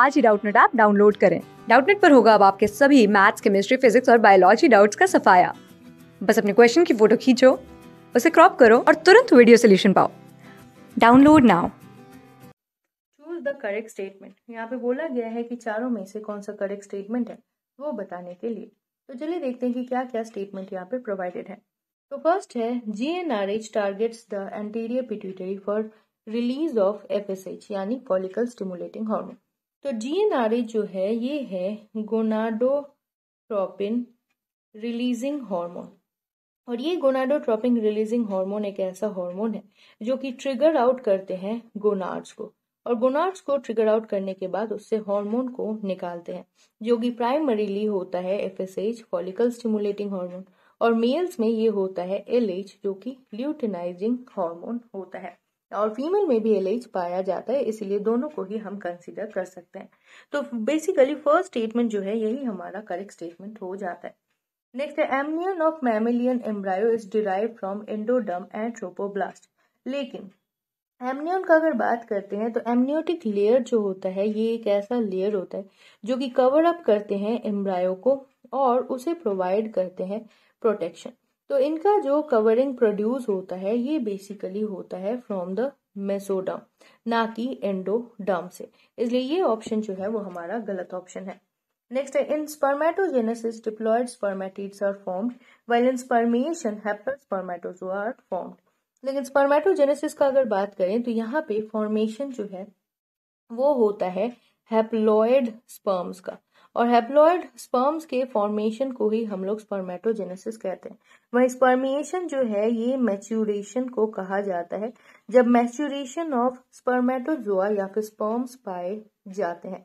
आज ही Doubtnut app download करें डाउटनेट पर होगा अब आपके सभी मैथ्स केमिस्ट्री फिजिक्स और बायोलॉजी डाउट्स का सफाया बस अपने क्वेश्चन की फोटो खींचो उसे क्रॉप करो और तुरंत वीडियो सोल्यूशन पाओ download now choose the correct statement यहाँ पे बोला गया है कि चारों में से कौन सा करेक्ट स्टेटमेंट है वो बताने के लिए तो चलिए देखते हैं कि क्या क्या स्टेटमेंट यहाँ पे प्रोवाइडेड है तो फर्स्ट है G N R H targets the anterior pituitary for release of F S H यानी फॉलिकल स्टिमुलेटिंग हार्मोन तो डीएनआरए जो है ये है गोनाडोट्रोपिन रिलीजिंग हार्मोन और ये गोनाडोट्रोपिन रिलीजिंग हार्मोन एक ऐसा हार्मोन है जो कि ट्रिगर आउट करते हैं गोनाड्स को और गोनाड्स को ट्रिगर आउट करने के बाद उससे हार्मोन को निकालते हैं जो कि प्राइमरीली होता है F S H follicle stimulating hormone और मेल्स में ये होता है एल एच जो कि ल्यूटिनाइजिंग हार्मोन होता है और फीमेल में भी एल पाया जाता है इसलिए दोनों को ही हम कंसिडर कर सकते हैं तो बेसिकली फर्स्ट स्टेटमेंट जो है यही हमारा करेक्ट स्टेटमेंट हो जाता है नेक्स्ट है amnion of mammalian embryo is derive from endoderm and trophoblast लेकिन एमनियन का अगर बात करते हैं तो एमनियोटिक लेयर जो होता है ये एक ऐसा लेयर होता है जो कि कवर अप करते हैं एम्ब्रायो को और उसे प्रोवाइड करते हैं प्रोटेक्शन तो इनका जो कवरिंग प्रोड्यूस होता है ये बेसिकली होता है फ्रॉम द मेसोडम ना कि एंडोडम से इसलिए ये ऑप्शन जो है वो हमारा गलत ऑप्शन है नेक्स्ट है in spermatogenesis diploid spermatids are formed well in spermiation haploid are formed लेकिन स्पर्मेटोजेनेसिस का अगर बात करें तो यहाँ पे फॉर्मेशन जो है वो होता है हैप्लॉयड स्पर्म्स का और हेप्लॉयड स्पर्म्स के फॉर्मेशन को ही हम लोग स्पर्मेटोजेनेसिस कहते हैं वह स्पर्मिएशन जो है ये मैच्यूरेशन को कहा जाता है जब मैच्यूरेशन ऑफ स्पर्मेटोजोआ या फिर स्पर्म्स पाए जाते हैं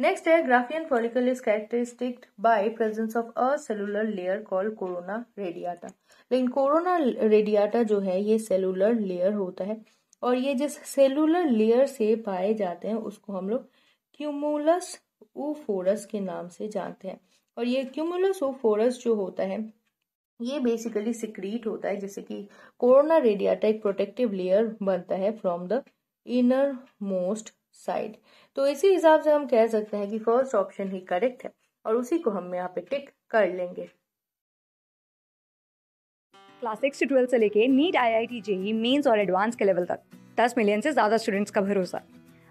नेक्स्ट है Graafian follicle is characteristic by presence of a cellular layer call corona radiata लेकिन कोरोना रेडियाटा जो है ये सेलुलर लेयर होता है और ये जिस सेलुलर लेयर से पाए जाते हैं उसको हम लोग क्यूमुलस ओफोरस के नाम से जानते हैं और ये क्यूमुलस ओफोरस जो होता है ये बेसिकली सिक्रीट होता है जैसे कि कोरोना रेडियाटा एक प्रोटेक्टिव लेयर बनता है from the innermost side तो इसी हिसाब से हम कह सकते हैं कि फर्स्ट ऑप्शन ही करेक्ट है और उसी को हम यहाँ पे टिक कर लेंगे क्लास सिक्स से ट्वेल्थ से लेके NEET I I T JEE mains और एडवांस के लेवल तक दस मिलियन से ज्यादा स्टूडेंट्स का भरोसा